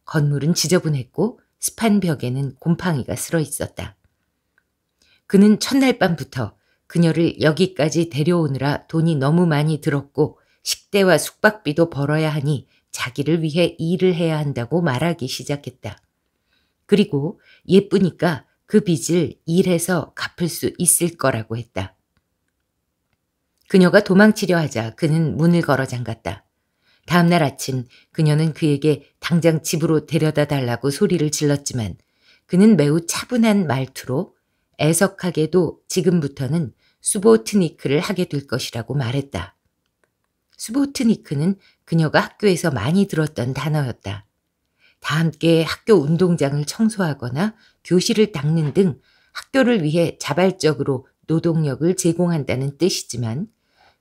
건물은 지저분했고 스판 벽에는 곰팡이가 쓸어 있었다. 그는 첫날 밤부터 그녀를 여기까지 데려오느라 돈이 너무 많이 들었고 식대와 숙박비도 벌어야 하니 자기를 위해 일을 해야 한다고 말하기 시작했다. 그리고 예쁘니까 그 빚을 일해서 갚을 수 있을 거라고 했다. 그녀가 도망치려 하자 그는 문을 걸어 잠갔다. 다음날 아침 그녀는 그에게 당장 집으로 데려다 달라고 소리를 질렀지만 그는 매우 차분한 말투로 애석하게도 지금부터는 수보트니크를 하게 될 것이라고 말했다. 수보트니크는 그녀가 학교에서 많이 들었던 단어였다. 다 함께 학교 운동장을 청소하거나 교실을 닦는 등 학교를 위해 자발적으로 노동력을 제공한다는 뜻이지만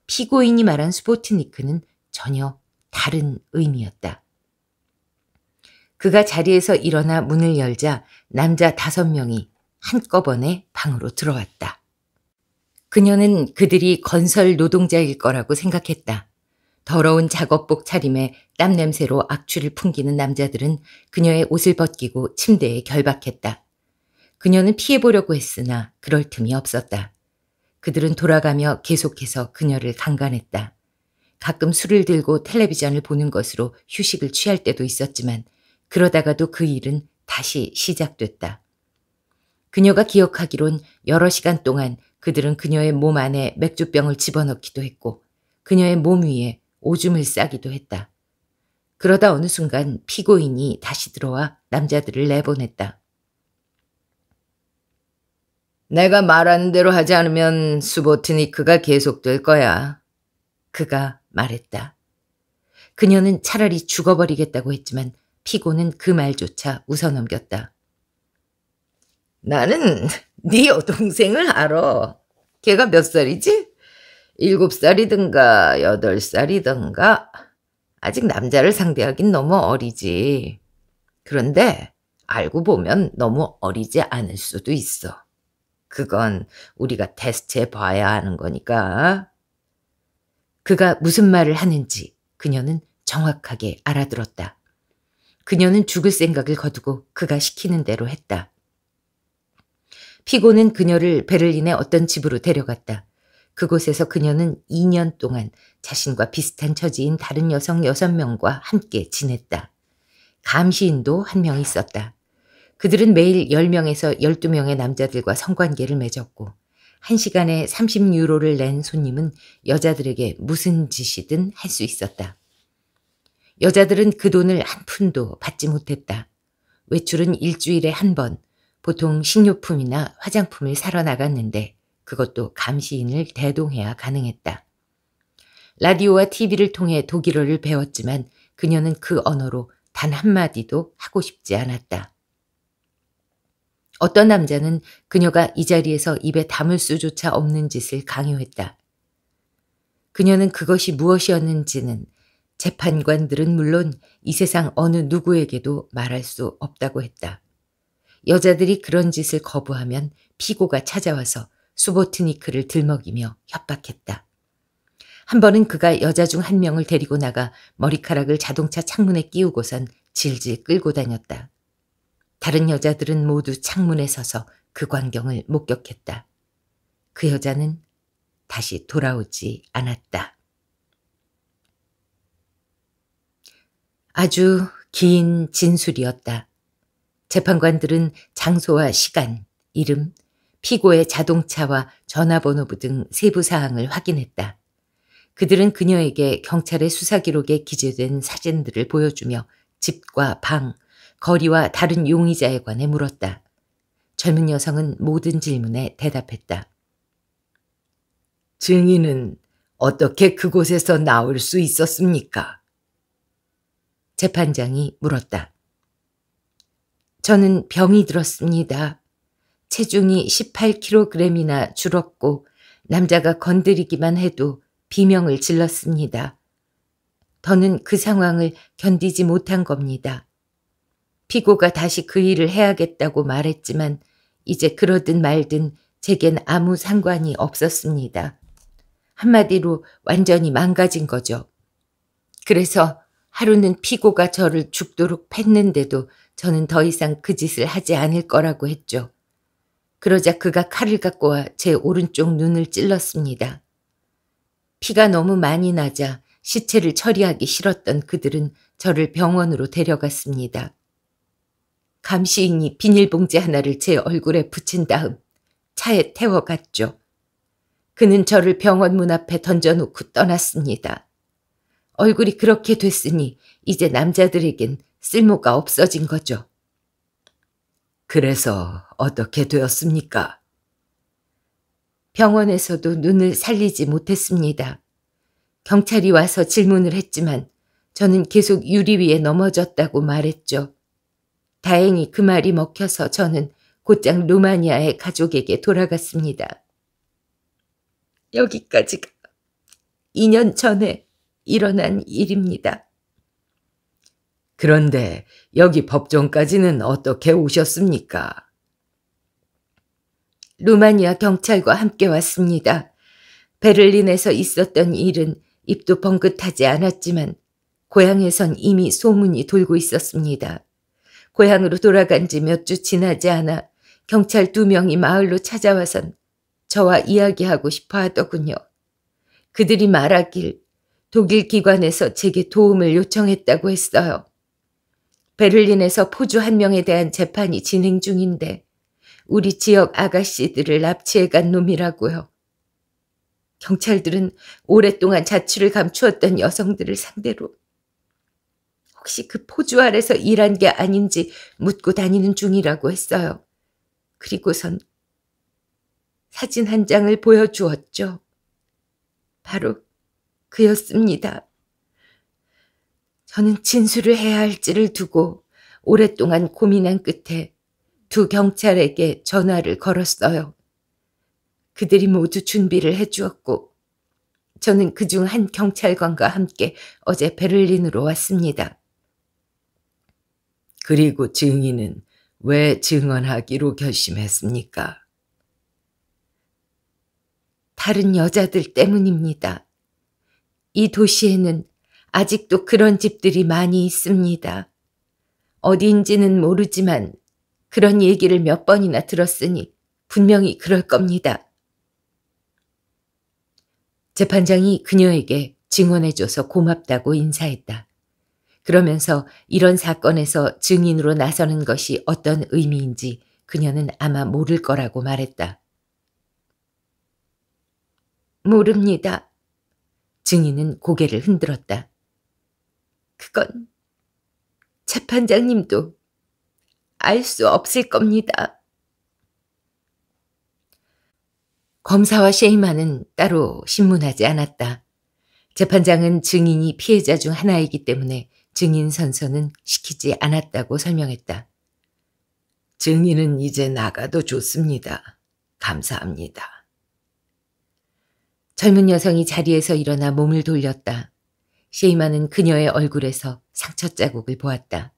피고인이 말한 스포트니크는 전혀 다른 의미였다. 그가 자리에서 일어나 문을 열자 남자 다섯 명이 한꺼번에 방으로 들어왔다. 그녀는 그들이 건설 노동자일 거라고 생각했다. 더러운 작업복 차림에 땀냄새로 악취를 풍기는 남자들은 그녀의 옷을 벗기고 침대에 결박했다. 그녀는 피해보려고 했으나 그럴 틈이 없었다. 그들은 돌아가며 계속해서 그녀를 강간했다. 가끔 술을 들고 텔레비전을 보는 것으로 휴식을 취할 때도 있었지만 그러다가도 그 일은 다시 시작됐다. 그녀가 기억하기론 여러 시간 동안 그들은 그녀의 몸 안에 맥주병을 집어넣기도 했고 그녀의 몸 위에 오줌을 싸기도 했다. 그러다 어느 순간 피고인이 다시 들어와 남자들을 내보냈다. 내가 말하는 대로 하지 않으면 수보트니크가 계속될 거야. 그가 말했다. 그녀는 차라리 죽어버리겠다고 했지만 피고는 그 말조차 웃어넘겼다. 나는 네 여동생을 알아. 걔가 몇 살이지? 일곱 살이든가 여덟 살이든가 아직 남자를 상대하긴 너무 어리지. 그런데 알고 보면 너무 어리지 않을 수도 있어. 그건 우리가 테스트해 봐야 하는 거니까. 그가 무슨 말을 하는지 그녀는 정확하게 알아들었다. 그녀는 죽을 생각을 거두고 그가 시키는 대로 했다. 피고는 그녀를 베를린의 어떤 집으로 데려갔다. 그곳에서 그녀는 2년 동안 자신과 비슷한 처지인 다른 여성 6명과 함께 지냈다. 감시인도 한 명 있었다. 그들은 매일 10명에서 12명의 남자들과 성관계를 맺었고 1시간에 30유로를 낸 손님은 여자들에게 무슨 짓이든 할 수 있었다. 여자들은 그 돈을 한 푼도 받지 못했다. 외출은 일주일에 한 번, 보통 식료품이나 화장품을 사러 나갔는데 그것도 감시인을 대동해야 가능했다. 라디오와 TV를 통해 독일어를 배웠지만 그녀는 그 언어로 단 한마디도 하고 싶지 않았다. 어떤 남자는 그녀가 이 자리에서 입에 담을 수조차 없는 짓을 강요했다. 그녀는 그것이 무엇이었는지는 재판관들은 물론 이 세상 어느 누구에게도 말할 수 없다고 했다. 여자들이 그런 짓을 거부하면 피고가 찾아와서 수보트니크를 들먹이며 협박했다. 한 번은 그가 여자 중 한 명을 데리고 나가 머리카락을 자동차 창문에 끼우고선 질질 끌고 다녔다. 다른 여자들은 모두 창문에 서서 그 광경을 목격했다. 그 여자는 다시 돌아오지 않았다. 아주 긴 진술이었다. 재판관들은 장소와 시간, 이름, 피고의 자동차와 전화번호부 등 세부 사항을 확인했다. 그들은 그녀에게 경찰의 수사 기록에 기재된 사진들을 보여주며 집과 방, 거리와 다른 용의자에 관해 물었다. 젊은 여성은 모든 질문에 대답했다. 증인은 어떻게 그곳에서 나올 수 있었습니까? 재판장이 물었다. 저는 병이 들었습니다. 체중이 18kg이나 줄었고 남자가 건드리기만 해도 비명을 질렀습니다. 더는 그 상황을 견디지 못한 겁니다. 피고가 다시 그 일을 해야겠다고 말했지만 이제 그러든 말든 제겐 아무 상관이 없었습니다. 한마디로 완전히 망가진 거죠. 그래서 하루는 피고가 저를 죽도록 팼는데도 저는 더 이상 그 짓을 하지 않을 거라고 했죠. 그러자 그가 칼을 갖고 와 제 오른쪽 눈을 찔렀습니다. 피가 너무 많이 나자 시체를 처리하기 싫었던 그들은 저를 병원으로 데려갔습니다. 감시인이 비닐봉지 하나를 제 얼굴에 붙인 다음 차에 태워갔죠. 그는 저를 병원 문 앞에 던져놓고 떠났습니다. 얼굴이 그렇게 됐으니 이제 남자들에겐 쓸모가 없어진 거죠. 그래서 어떻게 되었습니까? 병원에서도 눈을 살리지 못했습니다. 경찰이 와서 질문을 했지만 저는 계속 유리 위에 넘어졌다고 말했죠. 다행히 그 말이 먹혀서 저는 곧장 루마니아의 가족에게 돌아갔습니다. 여기까지가 2년 전에 일어난 일입니다. 그런데 여기 법정까지는 어떻게 오셨습니까? 루마니아 경찰과 함께 왔습니다. 베를린에서 있었던 일은 입도 벙긋하지 않았지만 고향에선 이미 소문이 돌고 있었습니다. 고향으로 돌아간 지 몇 주 지나지 않아 경찰 두 명이 마을로 찾아와선 저와 이야기하고 싶어 하더군요. 그들이 말하길 독일 기관에서 제게 도움을 요청했다고 했어요. 베를린에서 포주 한 명에 대한 재판이 진행 중인데 우리 지역 아가씨들을 납치해간 놈이라고요. 경찰들은 오랫동안 자취를 감추었던 여성들을 상대로 혹시 그 포주 아래서 일한 게 아닌지 묻고 다니는 중이라고 했어요. 그리고선 사진 한 장을 보여주었죠. 바로 그였습니다. 저는 진술을 해야 할지를 두고 오랫동안 고민한 끝에 두 경찰에게 전화를 걸었어요. 그들이 모두 준비를 해주었고 저는 그중 한 경찰관과 함께 어제 베를린으로 왔습니다. 그리고 증인은 왜 증언하기로 결심했습니까? 다른 여자들 때문입니다. 이 도시에는 아직도 그런 집들이 많이 있습니다. 어디인지는 모르지만 그런 얘기를 몇 번이나 들었으니 분명히 그럴 겁니다. 재판장이 그녀에게 증언해줘서 고맙다고 인사했다. 그러면서 이런 사건에서 증인으로 나서는 것이 어떤 의미인지 그녀는 아마 모를 거라고 말했다. 모릅니다. 증인은 고개를 흔들었다. 그건 재판장님도 알 수 없을 겁니다. 검사와 셰이마는 따로 신문하지 않았다. 재판장은 증인이 피해자 중 하나이기 때문에 증인 선서는 시키지 않았다고 설명했다. 증인은 이제 나가도 좋습니다. 감사합니다. 젊은 여성이 자리에서 일어나 몸을 돌렸다. 쉐이마는 그녀의 얼굴에서 상처 자국을 보았다.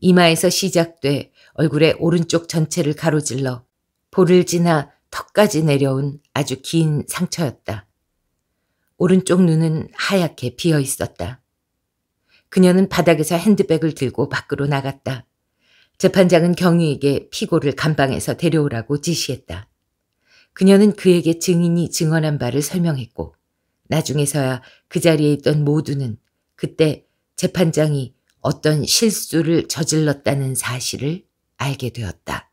이마에서 시작돼 얼굴의 오른쪽 전체를 가로질러 볼을 지나 턱까지 내려온 아주 긴 상처였다. 오른쪽 눈은 하얗게 비어 있었다. 그녀는 바닥에서 핸드백을 들고 밖으로 나갔다. 재판장은 경위에게 피고를 감방에서 데려오라고 지시했다. 그녀는 그에게 증인이 증언한 바를 설명했고 나중에서야 그 자리에 있던 모두는 그때 재판장이 어떤 실수를 저질렀다는 사실을 알게 되었다.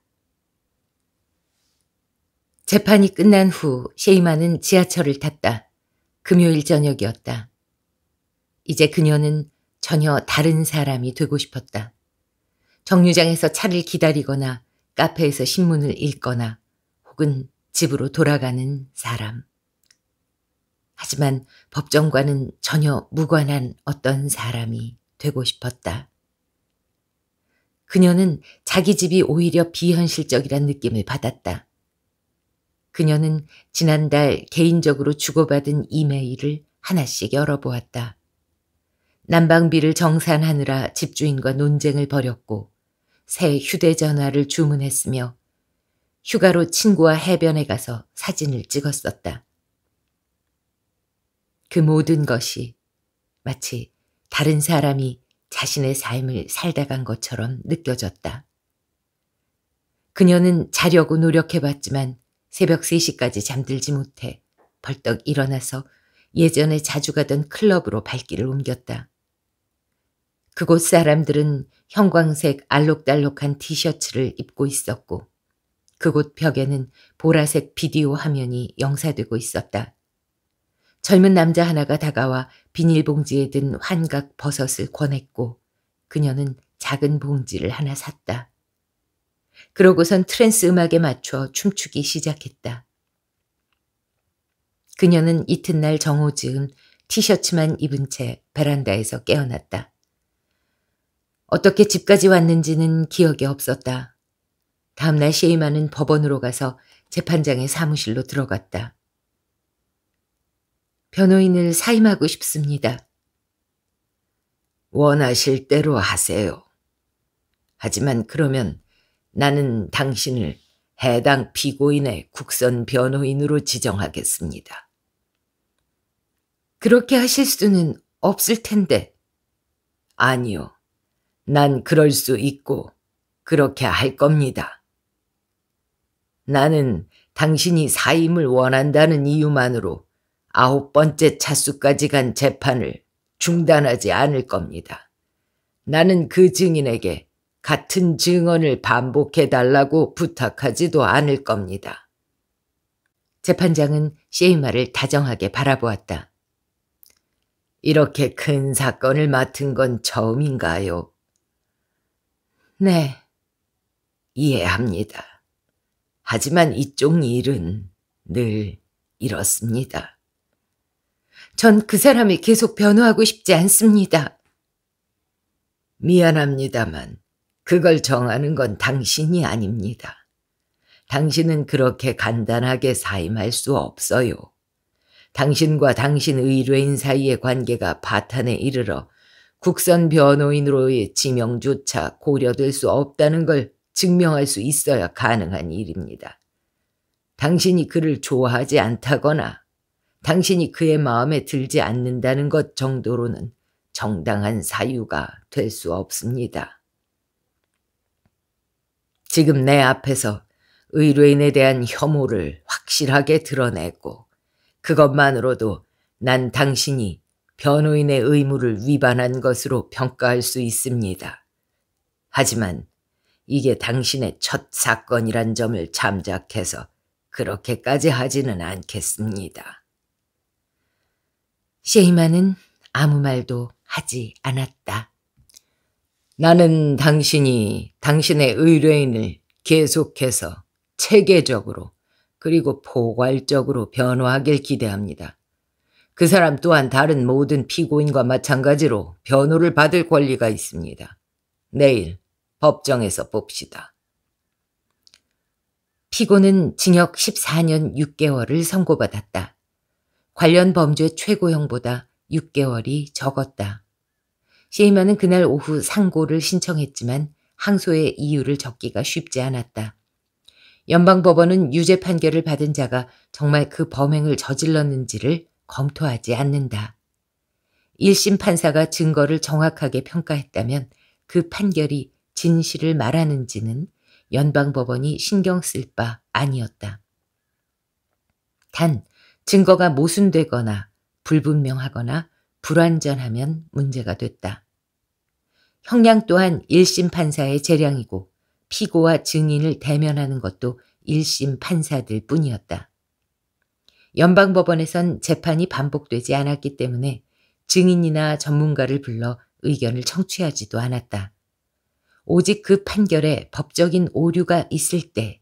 재판이 끝난 후 셰이마는 지하철을 탔다. 금요일 저녁이었다. 이제 그녀는 전혀 다른 사람이 되고 싶었다. 정류장에서 차를 기다리거나 카페에서 신문을 읽거나 혹은 집으로 돌아가는 사람. 하지만 법정과는 전혀 무관한 어떤 사람이 되고 싶었다. 그녀는 자기 집이 오히려 비현실적이란 느낌을 받았다. 그녀는 지난달 개인적으로 주고받은 이메일을 하나씩 열어보았다. 난방비를 정산하느라 집주인과 논쟁을 벌였고 새 휴대전화를 주문했으며 휴가로 친구와 해변에 가서 사진을 찍었었다. 그 모든 것이 마치 다른 사람이 자신의 삶을 살다 간 것처럼 느껴졌다. 그녀는 자려고 노력해봤지만 새벽 3시까지 잠들지 못해 벌떡 일어나서 예전에 자주 가던 클럽으로 발길을 옮겼다. 그곳 사람들은 형광색 알록달록한 티셔츠를 입고 있었고 그곳 벽에는 보라색 비디오 화면이 영사되고 있었다. 젊은 남자 하나가 다가와 비닐봉지에 든 환각 버섯을 권했고 그녀는 작은 봉지를 하나 샀다. 그러고선 트랜스 음악에 맞춰 춤추기 시작했다. 그녀는 이튿날 정오즈음 티셔츠만 입은 채 베란다에서 깨어났다. 어떻게 집까지 왔는지는 기억이 없었다. 다음날 쉐이마는 법원으로 가서 재판장의 사무실로 들어갔다. 변호인을 사임하고 싶습니다. 원하실 대로 하세요. 하지만 그러면 나는 당신을 해당 피고인의 국선 변호인으로 지정하겠습니다. 그렇게 하실 수는 없을 텐데. 아니요. 난 그럴 수 있고 그렇게 할 겁니다. 나는 당신이 사임을 원한다는 이유만으로 아홉 번째 차수까지 간 재판을 중단하지 않을 겁니다. 나는 그 증인에게 같은 증언을 반복해달라고 부탁하지도 않을 겁니다. 재판장은 셰이마를 다정하게 바라보았다. 이렇게 큰 사건을 맡은 건 처음인가요? 네, 이해합니다. 하지만 이쪽 일은 늘 이렇습니다. 전 그 사람이 계속 변호하고 싶지 않습니다. 미안합니다만 그걸 정하는 건 당신이 아닙니다. 당신은 그렇게 간단하게 사임할 수 없어요. 당신과 당신 의뢰인 사이의 관계가 파탄에 이르러 국선 변호인으로의 지명조차 고려될 수 없다는 걸 증명할 수 있어야 가능한 일입니다. 당신이 그를 좋아하지 않다거나 당신이 그의 마음에 들지 않는다는 것 정도로는 정당한 사유가 될 수 없습니다. 지금 내 앞에서 의뢰인에 대한 혐오를 확실하게 드러내고 그것만으로도 난 당신이 변호인의 의무를 위반한 것으로 평가할 수 있습니다. 하지만 이게 당신의 첫 사건이란 점을 참작해서 그렇게까지 하지는 않겠습니다. 셰이마는 아무 말도 하지 않았다. 나는 당신이 당신의 의뢰인을 계속해서 체계적으로 그리고 포괄적으로 변화하길 기대합니다. 그 사람 또한 다른 모든 피고인과 마찬가지로 변호를 받을 권리가 있습니다. 내일 법정에서 봅시다. 피고는 징역 14년 6개월을 선고받았다. 관련 범죄 최고형보다 6개월이 적었다. 시이먼은 그날 오후 상고를 신청했지만 항소의 이유를 적기가 쉽지 않았다. 연방법원은 유죄 판결을 받은 자가 정말 그 범행을 저질렀는지를 검토하지 않는다. 1심 판사가 증거를 정확하게 평가했다면 그 판결이 진실을 말하는지는 연방법원이 신경 쓸 바 아니었다. 단, 증거가 모순되거나 불분명하거나 불완전하면 문제가 됐다. 형량 또한 1심 판사의 재량이고 피고와 증인을 대면하는 것도 1심 판사들 뿐이었다. 연방법원에선 재판이 반복되지 않았기 때문에 증인이나 전문가를 불러 의견을 청취하지도 않았다. 오직 그 판결에 법적인 오류가 있을 때,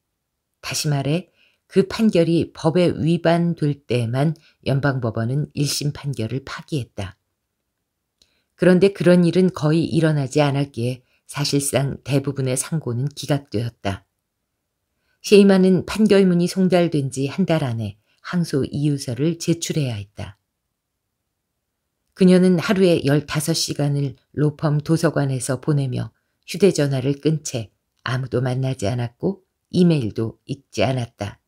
다시 말해 그 판결이 법에 위반될 때에만 연방법원은 1심 판결을 파기했다. 그런데 그런 일은 거의 일어나지 않았기에 사실상 대부분의 상고는 기각되었다. 쉐이만은 판결문이 송달된 지 한 달 안에 항소 이유서를 제출해야 했다. 그녀는 하루에 15시간을 로펌 도서관에서 보내며 휴대전화를 끈 채 아무도 만나지 않았고 이메일도 읽지 않았다.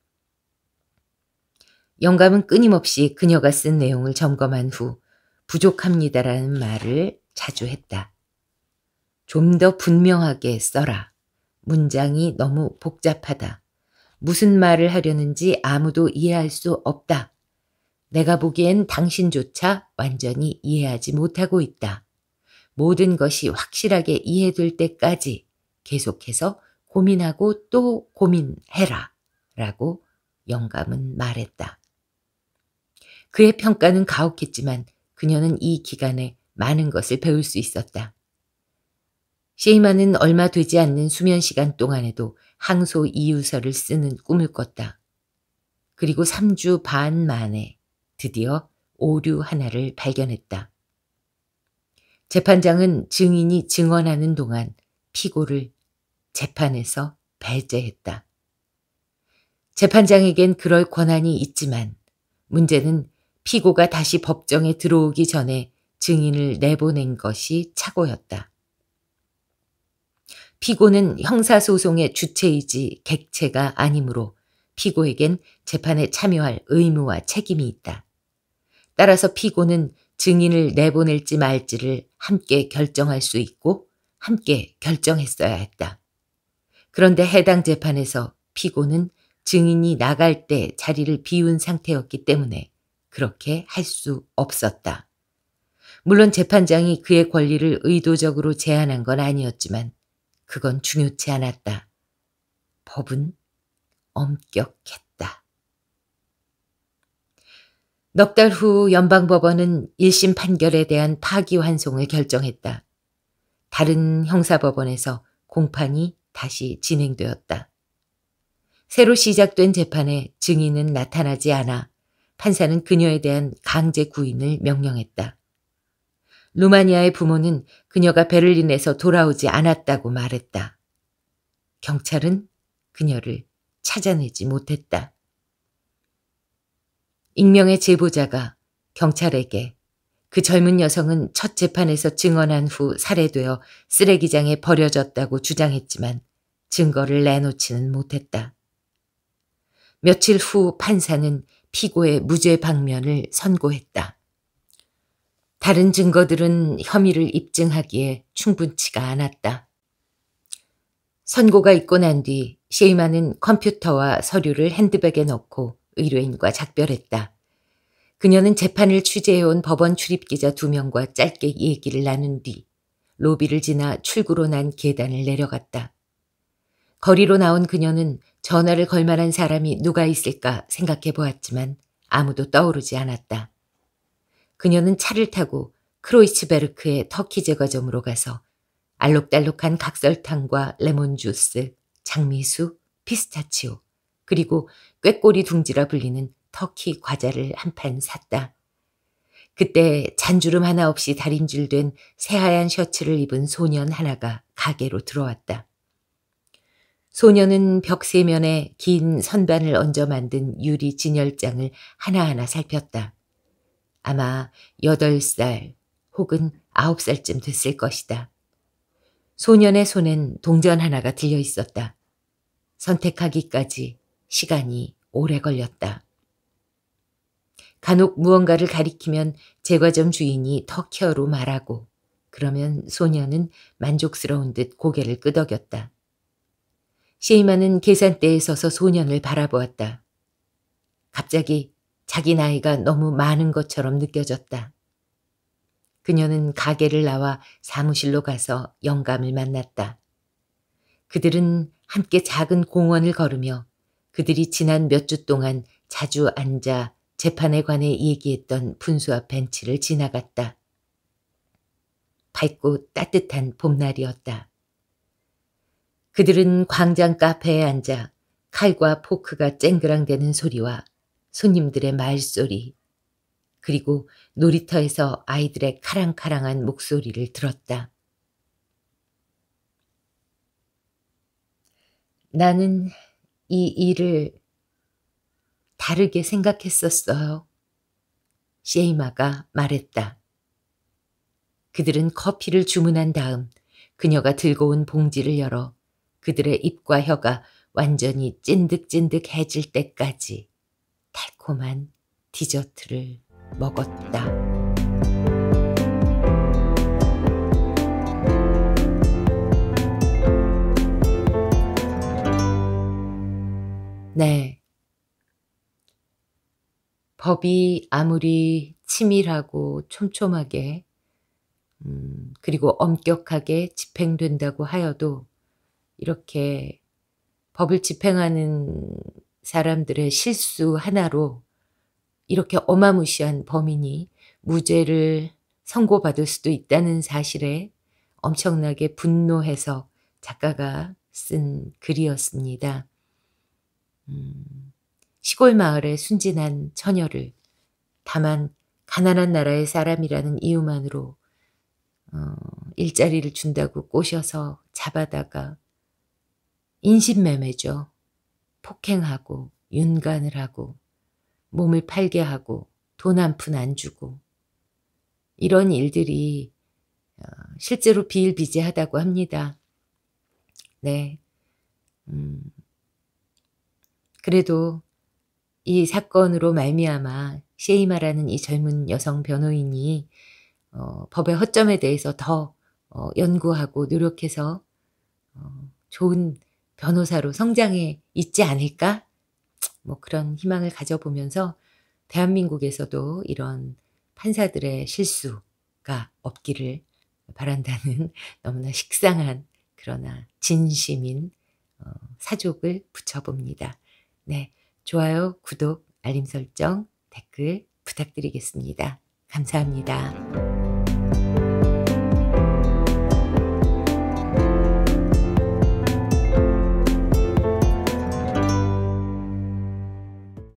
영감은 끊임없이 그녀가 쓴 내용을 점검한 후 부족합니다라는 말을 자주 했다. 좀 더 분명하게 써라. 문장이 너무 복잡하다. 무슨 말을 하려는지 아무도 이해할 수 없다. 내가 보기엔 당신조차 완전히 이해하지 못하고 있다. 모든 것이 확실하게 이해될 때까지 계속해서 고민하고 또 고민해라. 라고 영감은 말했다. 그의 평가는 가혹했지만 그녀는 이 기간에 많은 것을 배울 수 있었다. 셰이마는 얼마 되지 않는 수면 시간 동안에도 항소 이유서를 쓰는 꿈을 꿨다. 그리고 3주 반 만에 드디어 오류 하나를 발견했다. 재판장은 증인이 증언하는 동안 피고를 재판에서 배제했다. 재판장에겐 그럴 권한이 있지만 문제는 피고가 다시 법정에 들어오기 전에 증인을 내보낸 것이 착오였다. 피고는 형사소송의 주체이지 객체가 아니므로 피고에겐 재판에 참여할 의무와 책임이 있다. 따라서 피고는 증인을 내보낼지 말지를 함께 결정할 수 있고 함께 결정했어야 했다. 그런데 해당 재판에서 피고는 증인이 나갈 때 자리를 비운 상태였기 때문에 그렇게 할 수 없었다. 물론 재판장이 그의 권리를 의도적으로 제한한 건 아니었지만 그건 중요치 않았다. 법은 엄격했다. 넉 달 후 연방법원은 1심 판결에 대한 파기환송을 결정했다. 다른 형사법원에서 공판이 다시 진행되었다. 새로 시작된 재판에 증인은 나타나지 않아 판사는 그녀에 대한 강제 구인을 명령했다. 루마니아의 부모는 그녀가 베를린에서 돌아오지 않았다고 말했다. 경찰은 그녀를 찾아내지 못했다. 익명의 제보자가 경찰에게 그 젊은 여성은 첫 재판에서 증언한 후 살해되어 쓰레기장에 버려졌다고 주장했지만 증거를 내놓지는 못했다. 며칠 후 판사는 피고의 무죄 방면을 선고했다. 다른 증거들은 혐의를 입증하기에 충분치가 않았다. 선고가 있고 난뒤 셰이마는 컴퓨터와 서류를 핸드백에 넣고 의뢰인과 작별했다. 그녀는 재판을 취재해온 법원 출입기자 두 명과 짧게 얘기를 나눈 뒤 로비를 지나 출구로 난 계단을 내려갔다. 거리로 나온 그녀는 전화를 걸 만한 사람이 누가 있을까 생각해 보았지만 아무도 떠오르지 않았다. 그녀는 차를 타고 크로이츠베르크의 터키 제과점으로 가서 알록달록한 각설탕과 레몬주스, 장미수, 피스타치오, 그리고 꾀꼬리 둥지라 불리는 터키 과자를 한 판 샀다. 그때 잔주름 하나 없이 다림질된 새하얀 셔츠를 입은 소년 하나가 가게로 들어왔다. 소년은 벽 세면에 긴 선반을 얹어 만든 유리 진열장을 하나하나 살폈다. 아마 8살 혹은 9살쯤 됐을 것이다. 소년의 손엔 동전 하나가 들려 있었다. 선택하기까지 시간이 오래 걸렸다. 간혹 무언가를 가리키면 제과점 주인이 터키어로 말하고 그러면 소년은 만족스러운 듯 고개를 끄덕였다. 시이마는 계산대에 서서 소년을 바라보았다. 갑자기 자기 나이가 너무 많은 것처럼 느껴졌다. 그녀는 가게를 나와 사무실로 가서 영감을 만났다. 그들은 함께 작은 공원을 걸으며 그들이 지난 몇 주 동안 자주 앉아 재판에 관해 얘기했던 분수와 벤치를 지나갔다. 밝고 따뜻한 봄날이었다. 그들은 광장 카페에 앉아 칼과 포크가 쨍그랑대는 소리와 손님들의 말소리, 그리고 놀이터에서 아이들의 카랑카랑한 목소리를 들었다. 나는 이 일을 다르게 생각했었어요. 셰이마가 말했다. 그들은 커피를 주문한 다음 그녀가 들고 온 봉지를 열어 그들의 입과 혀가 완전히 찐득찐득해질 때까지 달콤한 디저트를 먹었다. 네. 법이 아무리 치밀하고 촘촘하게, 음, 그리고 엄격하게 집행된다고 하여도 이렇게 법을 집행하는 사람들의 실수 하나로 이렇게 어마무시한 범인이 무죄를 선고받을 수도 있다는 사실에 엄청나게 분노해서 작가가 쓴 글이었습니다. 음, 시골 마을의 순진한 처녀를 다만 가난한 나라의 사람이라는 이유만으로 어, 일자리를 준다고 꼬셔서 잡아다가 인신매매죠. 폭행하고 윤간을 하고 몸을 팔게 하고 돈 한 푼 안 주고 이런 일들이 어, 실제로 비일비재하다고 합니다. 네. 음, 그래도 이 사건으로 말미암아 셰이마라는 이 젊은 여성 변호인이 어, 법의 허점에 대해서 더 어, 연구하고 노력해서 어, 좋은 변호사로 성장해 있지 않을까? 뭐 그런 희망을 가져보면서 대한민국에서도 이런 판사들의 실수가 없기를 바란다는 너무나 식상한 그러나 진심인 어, 사족을 붙여봅니다. 네. 좋아요, 구독, 알림 설정, 댓글 부탁드리겠습니다. 감사합니다.